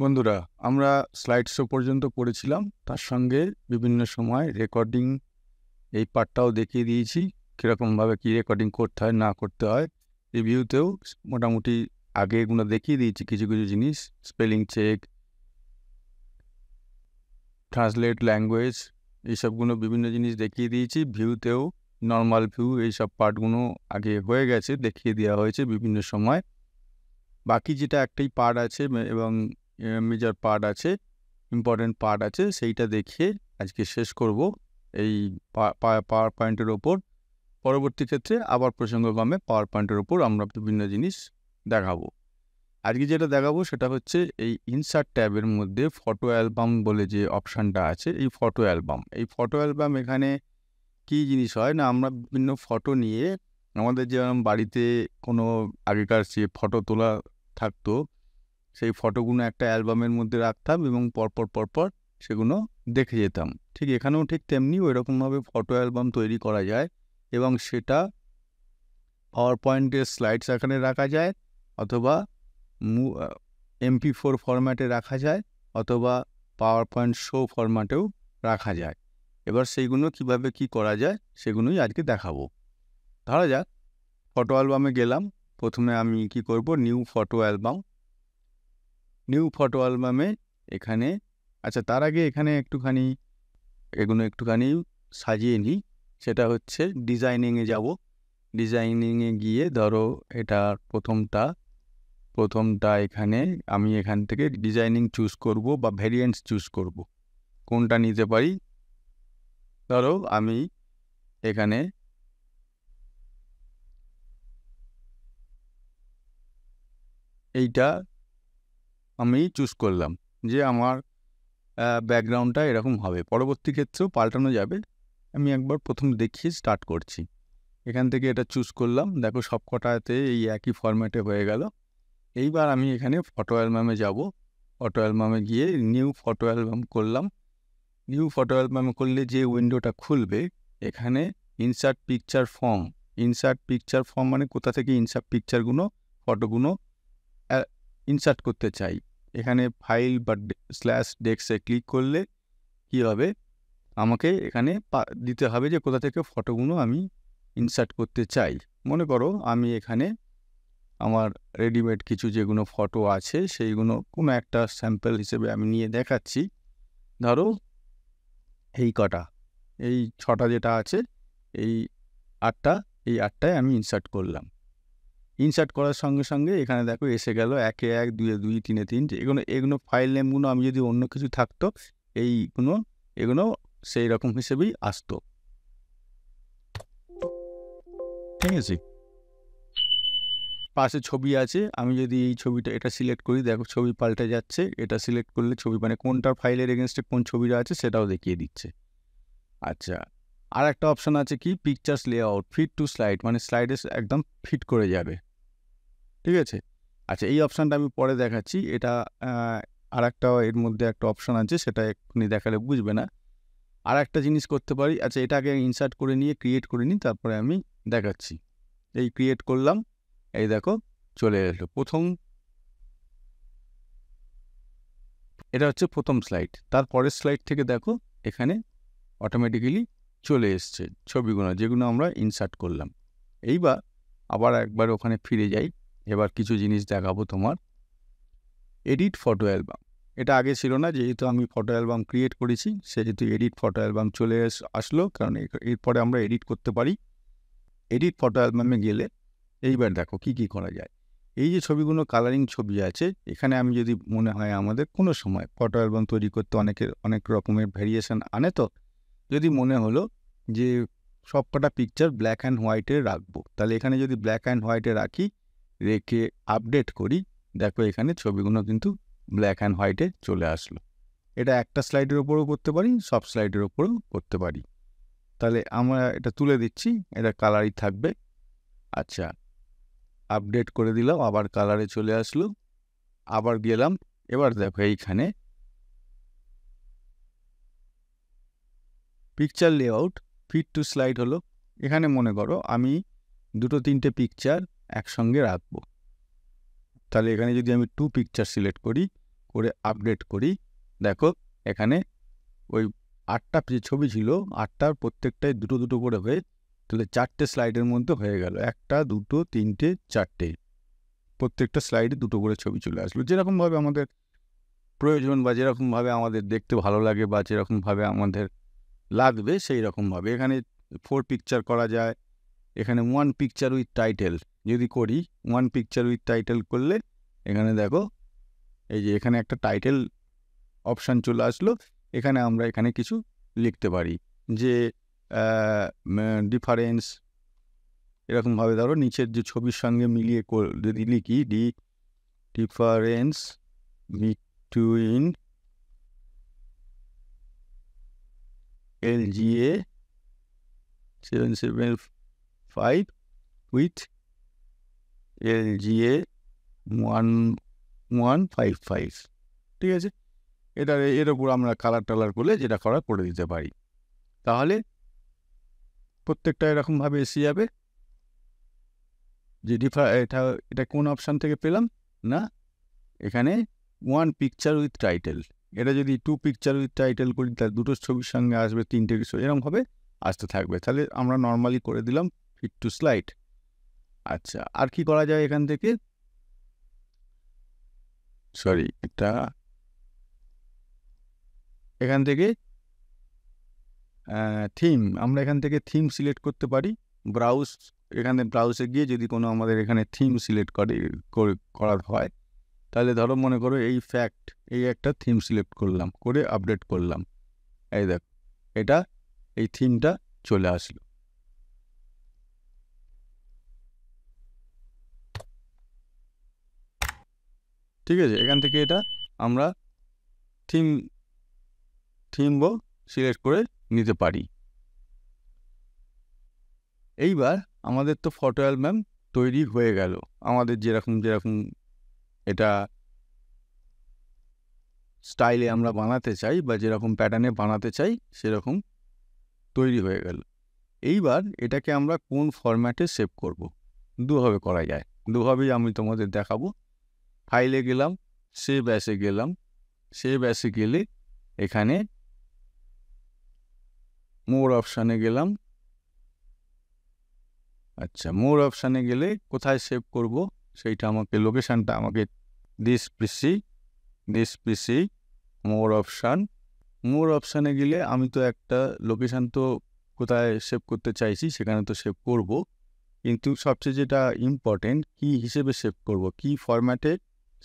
বন্ধুরা আমরা slide show পর্যন্ত পড়েছিলাম তার সঙ্গে বিভিন্ন সময় রেকর্ডিং এই পার্টটাও দেখিয়ে দিয়েছি কীরকমভাবে কী রেকর্ডিং করতে হয় না করতে হয় রিভিউতেও মোটামুটি আগে এগুলো দেখিয়ে দিয়েছি কিছু কিছু জিনিস স্পেলিং চেক ট্রান্সলেট ল্যাঙ্গুয়েজ এইসবগুলো বিভিন্ন জিনিস দেখিয়ে দিয়েছি ভিউতেও নর্মাল ভিউ এইসব পার্টগুলো আগে হয়ে গেছে দেখিয়ে দেওয়া হয়েছে বিভিন্ন সময় বাকি যেটা একটাই পার্ট আছে এবং মেজর পার্ট আছে ইম্পর্টেন্ট পার্ট আছে সেইটা দেখিয়ে আজকে শেষ করব এই পাওয়ার পয়েন্টের ওপর পরবর্তী ক্ষেত্রে আবার প্রসঙ্গক্রমে পাওয়ার পয়েন্টের ওপর আমরা বিভিন্ন জিনিস দেখাবো আজকে যেটা দেখাবো সেটা হচ্ছে এই ইনসার্ট ট্যাবের মধ্যে ফটো অ্যালবাম বলে যে অপশানটা আছে এই ফটো অ্যালবাম এই ফটো অ্যালবাম এখানে কি জিনিস হয় না আমরা বিভিন্ন ফটো নিয়ে আমাদের যেরকম বাড়িতে কোনো আগেকার যে ফটো তোলা থাকতো সেই ফটোগুলো একটা অ্যালবামের মধ্যে রাখতাম এবং পরপর পরপর সেগুলো দেখে যেতাম ঠিক এখানেও ঠিক তেমনি ওইরকমভাবে ফটো অ্যালবাম তৈরি করা যায় এবং সেটা পাওয়ার পয়েন্টের স্লাইডস এখানে রাখা যায় অথবা এমপি ফোর ফরম্যাটে রাখা যায় অথবা পাওয়ার পয়েন্ট শো ফরম্যাটেও রাখা যায় এবার সেইগুলো কিভাবে কি করা যায় সেগুলোই আজকে দেখাবো ধরা যাক ফটো অ্যালবামে গেলাম প্রথমে আমি কি করব new photo album new photo অ্যালবামে এখানে আচ্ছা তার আগে এখানে একটুখানি এগুলো একটুখানি সাজিয়ে নিই সেটা হচ্ছে ডিজাইনিংয়ে যাব ডিজাইনিংয়ে গিয়ে ধরো এটা প্রথমটা প্রথমটা এখানে আমি এখান থেকে ডিজাইনিং চুজ করব বা ভ্যারিয়েন্টস চুজ করব কোনটা নিতে পারি ধরো আমি এখানে এইটা আমি চুজ করলাম যে আমার ব্যাকগ্রাউন্ডটা এরকম হবে পরবর্তী ক্ষেত্রেও পাল্টানো যাবে আমি একবার প্রথম দেখিয়ে স্টার্ট করছি এখান থেকে এটা চুজ করলাম দেখো সব কটাতে এই একই ফরম্যাটে হয়ে গেল এইবার আমি এখানে ফটো অ্যালবামে যাব ফটো অ্যালবামে গিয়ে নিউ ফটো অ্যালবাম করলাম নিউ ফটো অ্যালবাম করলে যে উইন্ডোটা খুলবে এখানে insert picture from insert picture from মানে কোথা থেকে ইনসার্ট পিকচারগুলো ফটোগুলো ইনসার্ট করতে চাই এখানে ফাইল বা স্ল্যাশ ডেস্কে ক্লিক করলে কি হবে আমাকে এখানে দিতে হবে যে কোথা থেকে ফটোগুলো আমি ইনসার্ট করতে চাই মনে করো আমি এখানে আমার রেডিমেড কিছু যেগুলো ফটো আছে সেইগুলো কোনো একটা স্যাম্পেল হিসেবে আমি নিয়ে দেখাচ্ছি ধরো এই কটা এই ছটা যেটা আছে এই আটটা এই আটটায় আমি ইনসার্ট করলাম ইনসার্ট করার সঙ্গে সঙ্গে এখানে দেখো এসে গেল একে এক দুয়ে দুই তিনে তিন এগুলো এগুলো ফাইল নেমগুলো আমি যদি অন্য কিছু থাকতো এইগুলো এগুলো সেই রকম হিসেবেই আসতো ঠিক আছে পাশে ছবি আছে আমি যদি এই ছবিটা এটা সিলেক্ট করি দেখো ছবি পাল্টে যাচ্ছে এটা সিলেক্ট করলে ছবি মানে কোনটা ফাইলের এগেনস্টে কোন ছবিটা আছে সেটাও দেখিয়ে দিচ্ছে আচ্ছা আর একটা অপশান আছে কি পিকচার্স লে আউট ফিট টু স্লাইড মানে স্লাইডে একদম ফিট করে যাবে ঠিক আছে আচ্ছা এই অপশানটা আমি পরে দেখাচ্ছি এটা আর একটা এর মধ্যে একটা অপশান আছে সেটা এক্ষুনি দেখালে বুঝবে না আর একটা জিনিস করতে পারি আচ্ছা এটাকে ইনসার্ট করে নিয়ে ক্রিয়েট করে নিই তারপরে আমি দেখাচ্ছি এই ক্রিয়েট করলাম এই দেখো চলে এলো প্রথম এটা হচ্ছে প্রথম স্লাইড তার পরের স্লাইড থেকে দেখো এখানে অটোমেটিক্যালি চলে এসছে ছবিগুলো যেগুলো আমরা ইনসার্ট করলাম এইবার আবার একবার ওখানে ফিরে যাই এবার কিছু জিনিস দেখাবো তোমার এডিট ফটো অ্যালবাম এটা আগে ছিল না যেহেতু আমি ফটো অ্যালবাম ক্রিয়েট করেছি সেহেতু এডিট ফটো অ্যালবাম চলে আসলো কারণ এরপরে আমরা এডিট করতে পারি এডিট ফটো অ্যালবামে গেলে এইবার দেখো কি কি করা যায় এই যে ছবিগুলো কালারিং ছবি আছে এখানে আমি যদি মনে হয় আমাদের কোনো সময় ফটো অ্যালবাম তৈরি করতে অনেকের অনেক রকমের ভ্যারিয়েশান আনে তো যদি মনে হলো যে সব কটা পিকচার ব্ল্যাক অ্যান্ড হোয়াইটে রাখবো তাহলে এখানে যদি ব্ল্যাক অ্যান্ড হোয়াইটে রাখি রেখে আপডেট করি দেখো এখানে ছবিগুলো কিন্তু ব্ল্যাক অ্যান্ড হোয়াইটে চলে আসলো এটা একটা স্লাইডের ওপরেও করতে পারি সব স্লাইডের ওপরেও করতে পারি তাহলে আমরা এটা তুলে দিচ্ছি এটা কালারই থাকবে আচ্ছা আপডেট করে দিলাম আবার কালারে চলে আসলো আবার গেলাম এবার দেখো এইখানে picture layout fit to slide হলো এখানে মনে করো আমি দুটো তিনটে পিকচার একসঙ্গে রাখব তাহলে এখানে যদি আমি টু পিকচার সিলেক্ট করি করে আপডেট করি দেখো এখানে ওই আটটা যে ছবি ছিল আটটার প্রত্যেকটাই দুটো দুটো করে হয়ে তাহলে চারটে স্লাইডের মধ্যে হয়ে গেল একটা দুটো তিনটে চারটে প্রত্যেকটা স্লাইডে দুটো করে ছবি চলে আসলো যেরকমভাবে আমাদের প্রয়োজন বা যেরকমভাবে আমাদের দেখতে ভালো লাগে বা যেরকমভাবে আমাদের লাগবে সেই রকমভাবে এখানে ফোর পিকচার করা যায় এখানে ওয়ান পিকচার উইথ টাইটেল যদি করি ওয়ান পিকচার উইথ টাইটেল করলে এখানে দেখো এই যে এখানে একটা টাইটেল অপশান চলে আসলো এখানে আমরা এখানে কিছু লিখতে পারি যে ডিফারেন্স এরকমভাবে ধরো নিচের যে ছবির সঙ্গে মিলিয়ে যদি লিখি the difference between L G A seven seven five with L G A one one five five ঠিক আছে এটা এর উপর আমরা কালার টালার করলে যেটা করা করে দিতে পারি তাহলে প্রত্যেকটা এরকমভাবে এসে যাবে যে ডিফা এটা এটা কোন অপশান থেকে পেলাম না এখানে ওয়ান পিকচার উইথ টাইটেল এটা যদি টু পিকচার উইথ টাইটেল করি তাহলে দুটো ছবির সঙ্গে আসবে তিনটে কিছু এরকমভাবে আসতে থাকবে তাহলে আমরা নর্মালি করে দিলাম ফিট টু স্লাইড আচ্ছা আর কি করা যায় এখান থেকে সরি এটা এখান থেকে থিম আমরা এখান থেকে থিম সিলেক্ট করতে পারি ব্রাউজ এখানে ব্রাউজে গিয়ে যদি কোনো আমাদের এখানে থিম সিলেক্ট করে করা হয় তাহলে ধরো মনে করো এই ফ্যাক্ট এই একটা থিম সিলেক্ট করলাম করে আপডেট করলাম এই দেখ এটা এই থিমটা চলে আসলো ঠিক আছে এখান থেকে এটা আমরা থিম থিমও সিলেক্ট করে নিতে পারি এইবার আমাদের তো ফটো অ্যালবাম তৈরি হয়ে গেল আমাদের যেরকম যেরকম এটা স্টাইলে আমরা বানাতে চাই বা যেরকম প্যাটার্নে বানাতে চাই সেরকম তৈরি হয়ে গেল এইবার এটাকে আমরা কোন ফরম্যাটে সেভ করব দুভাবে করা যায় দুভাবেই আমি তোমাদের দেখাবো ফাইলে গেলাম সে ব্যাসে গেলাম সে ব্যাসে গেলে এখানে মোর অপশানে গেলাম আচ্ছা মোর অপশানে গেলে কোথায় সেভ করব সেইটা আমাকে লোকেশানটা আমাকে this PC this PC more option more অপশানে গেলে আমি তো একটা লোকেশান তো কোথায় সেভ করতে চাইছি সেখানে তো সেভ করব কিন্তু সবচেয়ে যেটা ইম্পর্টেন্ট কি হিসেবে সেভ করব কি ফরম্যাটে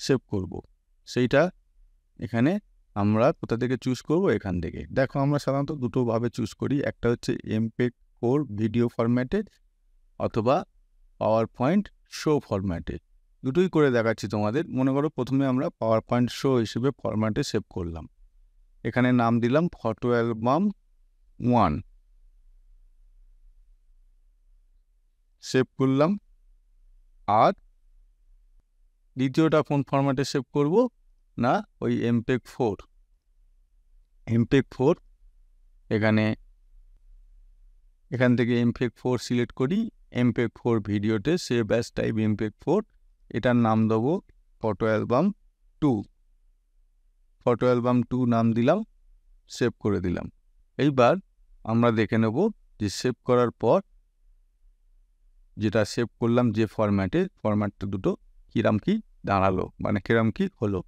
সেভ করব। সেইটা এখানে আমরা কোথা থেকে চুজ করব এখান থেকে দেখো আমরা সাধারণত দুটোভাবে চুজ করি একটা হচ্ছে এমপেক কোর ভিডিও ফরম্যাটে অথবা পাওয়ার পয়েন্ট শো ফরম্যাটে দুটোই করে দেখাচ্ছি তোমাদের মনে করো প্রথমে আমরা পাওয়ার পয়েন্ট শো হিসেবে ফরম্যাটে সেভ করলাম এখানে নাম দিলাম ফটো অ্যালবাম ওয়ান সেভ করলাম আর দ্বিতীয়টা কোন ফরম্যাটে সেভ করব না ওই এমপেক ফোর এমপেক ফোর এখানে এখান থেকে এমপেক ফোর সিলেক্ট করি এমপেক ফোর ভিডিওতে save as type MPEG four এটার নাম দেবো photo album two photo album two নাম দিলাম সেভ করে দিলাম এইবার আমরা দেখে নেব যে সেভ করার পর যেটা সেভ করলাম যে ফরম্যাটে ফরম্যাটটা দুটো কিরাম কি দাঁড়ালো মানে কিরাম কি হলো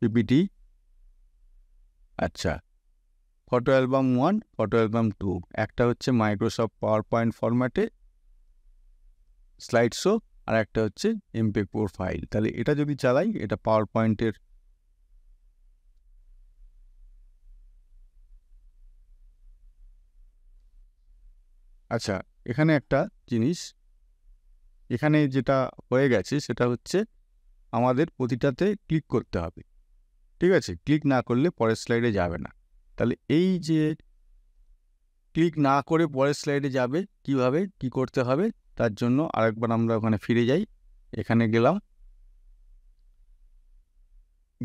পিপিটি আচ্ছা photo album one photo album two একটা হচ্ছে মাইক্রোসফট পাওয়ার পয়েন্ট ফরম্যাটে স্লাইড শো আর একটা হচ্ছে এমপে ফোর ফাইল তাহলে এটা যদি চালাই এটা পাওয়ার পয়েন্টের আচ্ছা এখানে একটা জিনিস এখানে যেটা হয়ে গেছে সেটা হচ্ছে আমাদের প্রতিটাতে ক্লিক করতে হবে ঠিক আছে ক্লিক না করলে পরের স্লাইডে যাবে না তাহলে এই যে ক্লিক না করে পরের স্লাইডে যাবে কিভাবে কি করতে হবে তার জন্য আরেকবার আমরা ওখানে ফিরে যাই এখানে গেলাম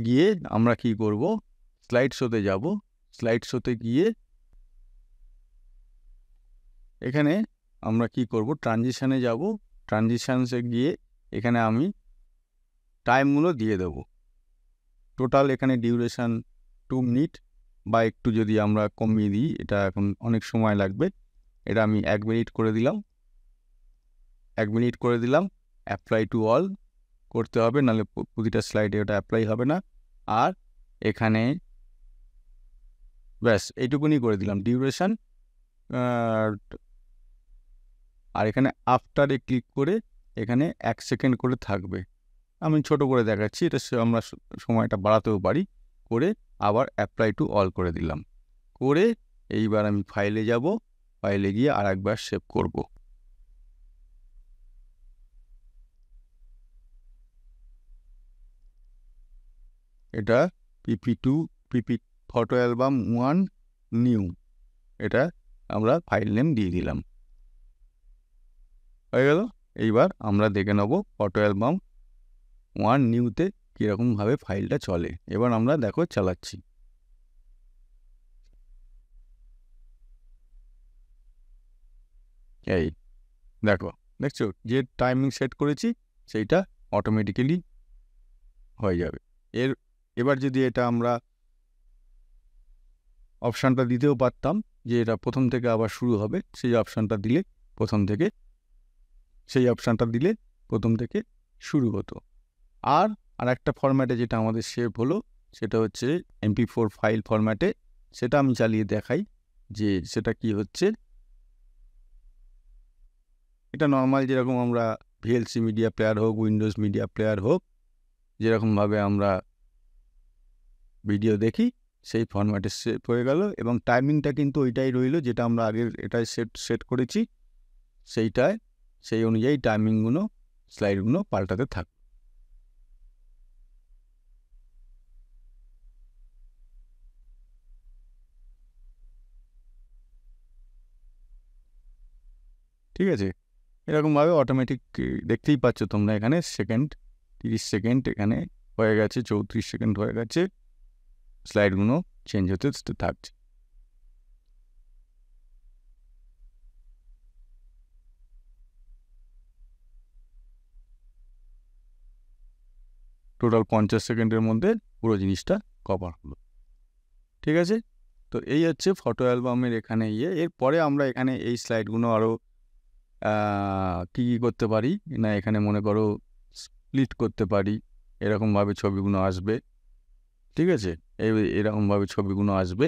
গিয়ে আমরা কি করব স্লাইড শোতে যাব স্লাইড শোতে গিয়ে এখানে আমরা কি করব ট্রানজিশানে যাব ট্রানজিশানসে গিয়ে এখানে আমি টাইমগুলো দিয়ে দেব টোটাল এখানে ডিউরেশান টু মিনিট বা একটু যদি আমরা কমিয়ে দিই এটা এখন অনেক সময় লাগবে এটা আমি এক মিনিট করে দিলাম এক মিনিট করে দিলাম অ্যাপ্লাই টু অল করতে হবে নাহলে প্রতিটা স্লাইডে ওটা অ্যাপ্লাই হবে না আর এখানে ব্যাস এইটুকুনি করে দিলাম ডিউরেশান আর এখানে আফটারে ক্লিক করে এখানে এক সেকেন্ড করে থাকবে আমি ছোট করে দেখাচ্ছি এটা আমরা সময়টা বাড়াতেও পারি করে আবার অ্যাপ্লাই টু অল করে দিলাম করে এইবার আমি ফাইলে যাব ফাইলে গিয়ে আর একবার সেভ করব এটা PP two PP photo album one new এটা আমরা ফাইল নেম দিয়ে দিলাম হয়ে গেল এইবার আমরা দেখে নেব ফটো অ্যালবাম ওয়ান নিউতে কীরকমভাবে ফাইলটা চলে এবার আমরা দেখো চালাচ্ছি এই দেখো দেখছো যে টাইমিং সেট করেছি সেইটা অটোমেটিক্যালি হয়ে যাবে এর এবার যদি এটা আমরা অপশানটা দিতেও পারতাম যে এটা প্রথম থেকে আবার শুরু হবে সেই অপশানটা দিলে প্রথম থেকে সেই অপশানটা দিলে প্রথম থেকে শুরু হতো আর আর একটা ফরম্যাটে যেটা আমাদের সেভ হলো সেটা হচ্ছে এমপি ফোর ফাইল ফরম্যাটে সেটা আমি চালিয়ে দেখাই যে সেটা কি হচ্ছে এটা নর্মাল যেরকম আমরা ভিএলসি মিডিয়া প্লেয়ার হোক উইন্ডোজ মিডিয়া প্লেয়ার হোক যেরকমভাবে আমরা ভিডিও দেখি সেই ফরম্যাটে সেভ হয়ে গেল এবং টাইমিংটা কিন্তু ওইটাই রইল যেটা আমরা আগের এটাই সেট সেট করেছি সেইটায় সেই অনুযায়ী টাইমিংগুলো স্লাইডগুলো পাল্টাতে থাক ঠিক আছে এরকমভাবে অটোমেটিক দেখতেই পাচ্ছ তোমরা এখানে সেকেন্ড তিরিশ সেকেন্ড এখানে হয়ে গেছে চৌত্রিশ সেকেন্ড হয়ে গেছে স্লাইডগুলো চেঞ্জ হতে থাকছে টোটাল পঞ্চাশ সেকেন্ডের মধ্যে পুরো জিনিসটা কভার হলো ঠিক আছে তো এই হচ্ছে ফটো অ্যালবামের এখানে ইয়ে এরপরে আমরা এখানে এই স্লাইডগুলো আরও কী কী করতে পারি না এখানে মনে করো স্প্লিট করতে পারি এরকমভাবে ছবিগুলো আসবে ঠিক আছে এই এরকমভাবে ছবিগুলো আসবে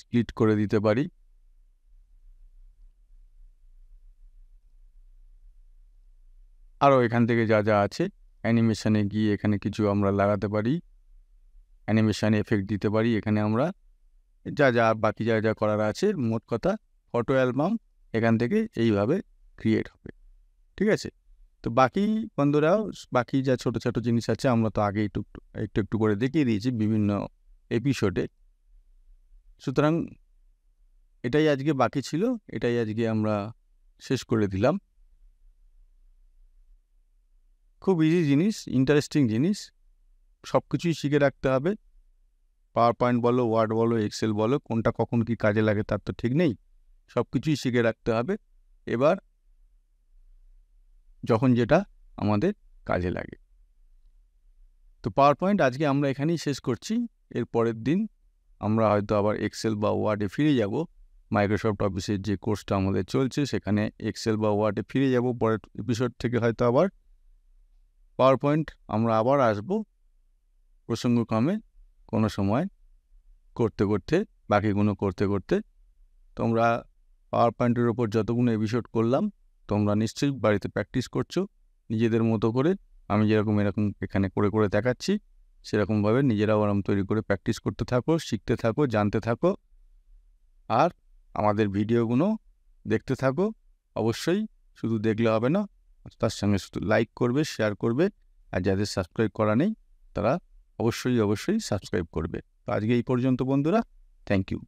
স্প্লিট করে দিতে পারি আরও এখান থেকে যা যা আছে অ্যানিমেশানে গিয়ে এখানে কিছু আমরা লাগাতে পারি অ্যানিমেশান এফেক্ট দিতে পারি এখানে আমরা যা যা বাকি যা যা করার আছে মোট কথা ফটো অ্যালবাম এখান থেকে এইভাবে ক্রিয়েট হবে ঠিক আছে তো বাকি বন্ধুরাও বাকি যা ছোট ছোট জিনিস আছে আমরা তো আগে একটু একটু একটু করে দেখিয়ে দিয়েছি বিভিন্ন এপিসোডে সুতরাং এটাই আজকে বাকি ছিল এটাই আজকে আমরা শেষ করে দিলাম খুব ইজি জিনিস ইন্টারেস্টিং জিনিস সব কিছুই শিখে রাখতে হবে পাওয়ার পয়েন্ট বলো ওয়ার্ড বলো এক্সেল বলো কোনটা কখন কি কাজে লাগে তার তো ঠিক নেই সব কিছুই শিখে রাখতে হবে এবার যখন যেটা আমাদের কাজে লাগে তো পাওয়ার পয়েন্ট আজকে আমরা এখানেই শেষ করছি এর পরের দিন আমরা হয়তো আবার এক্সেল বা ওয়ার্ডে ফিরে যাব মাইক্রোসফট অফিসের যে কোর্সটা আমাদের চলছে সেখানে এক্সেল বা ওয়ার্ডে ফিরে যাব পরের এপিসোড থেকে হয়তো আবার পাওয়ার পয়েন্ট আমরা আবার আসব প্রসঙ্গক্রমে কোনো সময় করতে করতে বাকিগুলো করতে করতে তোমরা পাওয়ার পয়েন্টের ওপর যতগুলো এপিসোড করলাম তোমরা নিশ্চয়ই বাড়িতে প্র্যাকটিস করছো নিজেদের মতো করে আমি যেরকম এরকম এখানে করে করে দেখাচ্ছি সেরকমভাবে নিজেরাও আরাম তৈরি করে প্র্যাকটিস করতে থাকো শিখতে থাকো জানতে থাকো আর আমাদের ভিডিওগুলো দেখতে থাকো অবশ্যই শুধু দেখলে হবে না তার সঙ্গে শুধু লাইক করবে শেয়ার করবে আর যাদের সাবস্ক্রাইব করা নেই তারা অবশ্যই অবশ্যই সাবস্ক্রাইব করবে আজকে এই পর্যন্ত বন্ধুরা থ্যাংক ইউ